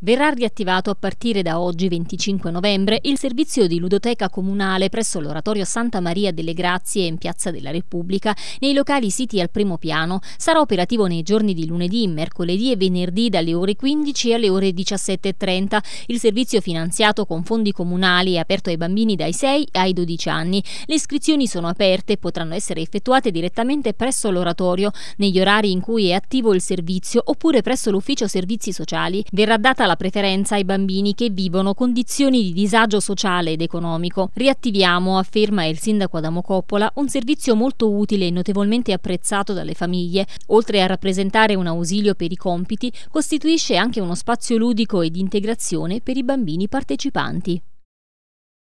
Verrà riattivato a partire da oggi 25 novembre il servizio di ludoteca comunale presso l'oratorio Santa Maria delle Grazie in Piazza della Repubblica nei locali siti al primo piano. Sarà operativo nei giorni di lunedì, mercoledì e venerdì dalle ore 15 alle ore 17.30. Il servizio finanziato con fondi comunali è aperto ai bambini dai 6 ai 12 anni. Le iscrizioni sono aperte e potranno essere effettuate direttamente presso l'oratorio negli orari in cui è attivo il servizio oppure presso l'ufficio servizi sociali. Verrà data la preferenza ai bambini che vivono condizioni di disagio sociale ed economico. Riattiviamo, afferma il sindaco Adamo Coppola, un servizio molto utile e notevolmente apprezzato dalle famiglie. Oltre a rappresentare un ausilio per i compiti, costituisce anche uno spazio ludico e di integrazione per i bambini partecipanti.